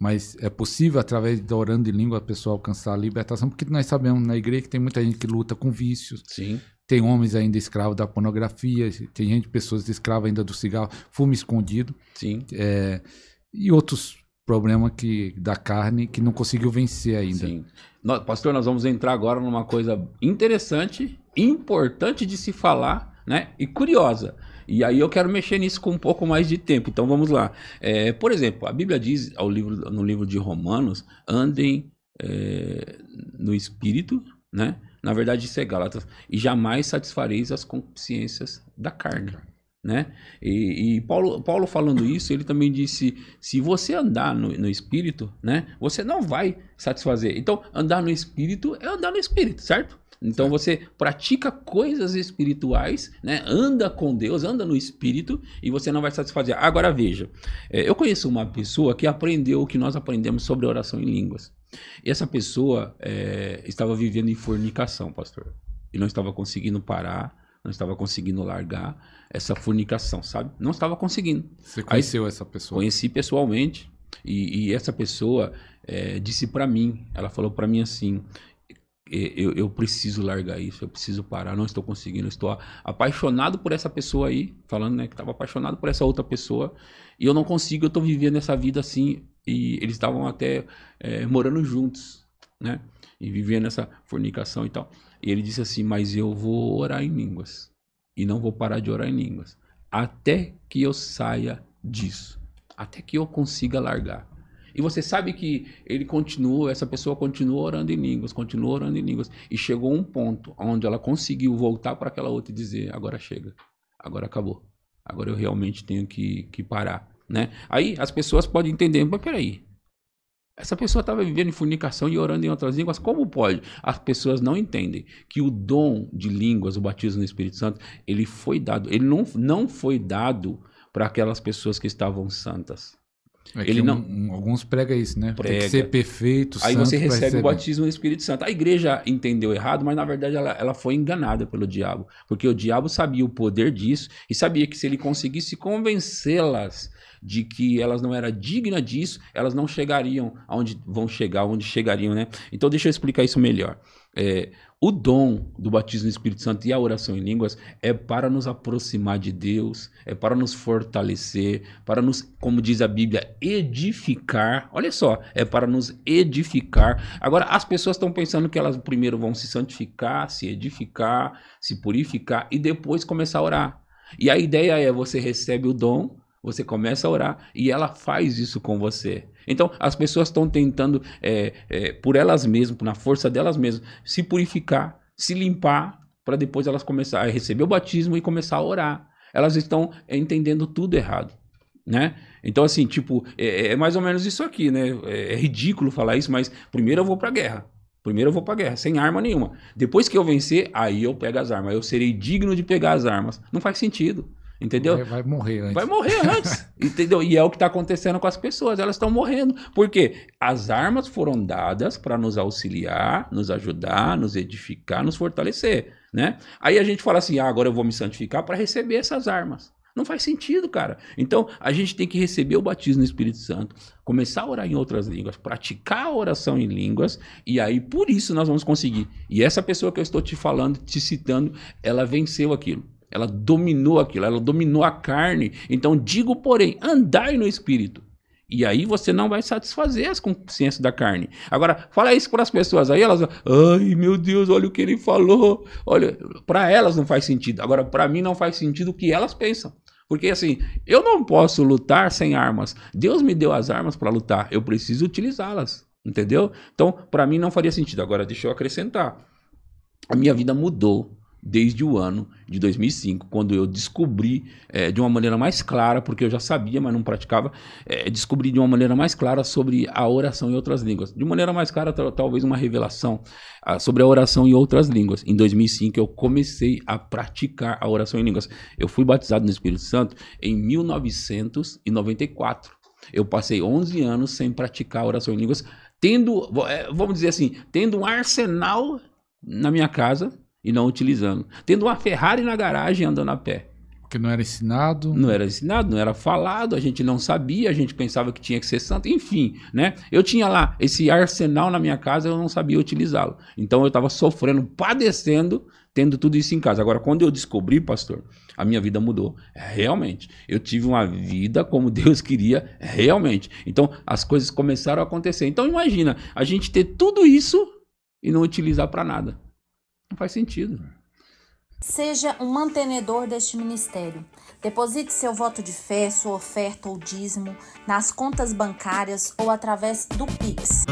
Mas é possível, através da orando em língua, a pessoa alcançar a libertação, porque nós sabemos na igreja que tem muita gente que luta com vícios. Sim. Tem homens ainda escravos da pornografia, tem gente, pessoas escravas ainda do cigarro, fumo escondido. Sim. É, e outros problemas que, da carne que não conseguiu vencer ainda. Sim. pastor, nós vamos entrar agora numa coisa interessante, importante de se falar, né? E curiosa. E aí eu quero mexer nisso com um pouco mais de tempo. Então vamos lá. É, por exemplo, a Bíblia diz ao livro, no livro de Romanos: andem é, no espírito, né? Na verdade, isso é Gálatas. E jamais satisfareis as consciências da carne. Né? E, e, Paulo, Paulo falando isso, ele também disse: se você andar no, no espírito, né, você não vai satisfazer. Então, andar no espírito é andar no espírito, certo? Então certo. você pratica coisas espirituais, né? anda com Deus, anda no espírito e você não vai satisfazer. Agora veja, é, eu conheço uma pessoa que aprendeu o que nós aprendemos sobre oração em línguas. E essa pessoa é, estava vivendo em fornicação, pastor. E não estava conseguindo parar, não estava conseguindo largar essa fornicação, sabe? Não estava conseguindo. Você conheceu Aí, essa pessoa? Conheci pessoalmente. E, e essa pessoa é, disse para mim, ela falou para mim assim, eu, eu, preciso largar isso, eu preciso parar, não estou conseguindo, estou apaixonado por essa pessoa aí, falando né, que estava apaixonado por essa outra pessoa, e eu não consigo, eu estou vivendo essa vida assim, e eles estavam até é, morando juntos, né? E vivendo essa fornicação e tal. E ele disse assim: Mas eu vou orar em línguas. E não vou parar de orar em línguas. Até que eu saia disso. Até que eu consiga largar. E você sabe que ele continuou, essa pessoa continuou orando em línguas, continuou orando em línguas. E chegou um ponto onde ela conseguiu voltar para aquela outra e dizer: Agora chega. Agora acabou. Agora eu realmente tenho que, que parar. Né? Aí as pessoas podem entender, mas peraí, essa pessoa estava vivendo em fornicação e orando em outras línguas. Como pode? As pessoas não entendem que o dom de línguas, o batismo no Espírito Santo, ele foi dado. Ele não, não foi dado para aquelas pessoas que estavam santas. É ele não... Um, alguns pregam isso, né? Prega. Tem que ser perfeito. Aí santo, você recebe o batismo do Espírito Santo. A igreja entendeu errado, mas na verdade ela, ela foi enganada pelo diabo. Porque o diabo sabia o poder disso e sabia que se ele conseguisse convencê-las de que elas não eram dignas disso, elas não chegariam aonde vão chegar, onde chegariam, né? Então deixa eu explicar isso melhor. É, o dom do batismo no Espírito Santo e a oração em línguas é para nos aproximar de Deus, é para nos fortalecer, para nos, como diz a Bíblia, edificar. Olha só, é para nos edificar. Agora, as pessoas estão pensando que elas primeiro vão se santificar, se edificar, se purificar e depois começar a orar. E a ideia é você recebe o dom, você começa a orar e ela faz isso com você. Então, as pessoas estão tentando, é, é, por elas mesmas, na força delas mesmas, se purificar, se limpar, para depois elas começar a receber o batismo e começar a orar. Elas estão entendendo tudo errado. Né? Então, assim, tipo, é, é, é mais ou menos isso aqui, né? É, é, ridículo falar isso, mas primeiro eu vou para a guerra. Primeiro eu vou para a guerra, sem arma nenhuma. Depois que eu vencer, aí eu pego as armas. Eu serei digno de pegar as armas. Não faz sentido. Entendeu? Vai, vai, morrer antes. Vai morrer antes. entendeu? E é o que está acontecendo com as pessoas. Elas estão morrendo. Porque as armas foram dadas para nos auxiliar, nos ajudar, nos edificar, nos fortalecer. Né? Aí a gente fala assim: ah, agora eu vou me santificar para receber essas armas. Não faz sentido, cara. Então, a gente tem que receber o batismo no Espírito Santo, começar a orar em outras línguas, praticar a oração em línguas, e aí por isso nós vamos conseguir. E essa pessoa que eu estou te falando, te citando, ela venceu aquilo. Ela dominou aquilo, ela dominou a carne. Então, digo, porém, andai no espírito. E aí você não vai satisfazer as consciências da carne. Agora, fala isso para as pessoas aí, elas, ai meu Deus, olha o que ele falou. Olha, para elas não faz sentido. Agora, para mim não faz sentido o que elas pensam. Porque assim, eu não posso lutar sem armas. Deus me deu as armas para lutar, eu preciso utilizá-las, entendeu? Então, para mim não faria sentido. Agora, deixa eu acrescentar. A minha vida mudou desde o ano de 2005, quando eu descobri é, de uma maneira mais clara, porque eu já sabia, mas não praticava, é, descobri de uma maneira mais clara sobre a oração em outras línguas. De maneira mais clara, talvez uma revelação ah, sobre a oração em outras línguas. Em 2005, eu comecei a praticar a oração em línguas. Eu fui batizado no Espírito Santo em 1994. Eu passei 11 anos sem praticar a oração em línguas, tendo, eh, vamos dizer assim, tendo um arsenal na minha casa e não utilizando. Tendo uma Ferrari na garagem andando a pé. Porque não era ensinado. Não era ensinado, não era falado, a gente não sabia, a gente pensava que tinha que ser santo, enfim, né? Eu tinha lá esse arsenal na minha casa, eu não sabia utilizá-lo. Então eu estava sofrendo, padecendo, tendo tudo isso em casa. Agora, quando eu descobri, pastor, a minha vida mudou. É, realmente. Eu tive uma vida como Deus queria, é, realmente. Então as coisas começaram a acontecer. Então imagina, a gente ter tudo isso e não utilizar para nada. Não faz sentido. Seja um mantenedor deste ministério. Deposite seu voto de fé, sua oferta ou dízimo nas contas bancárias ou através do Pix.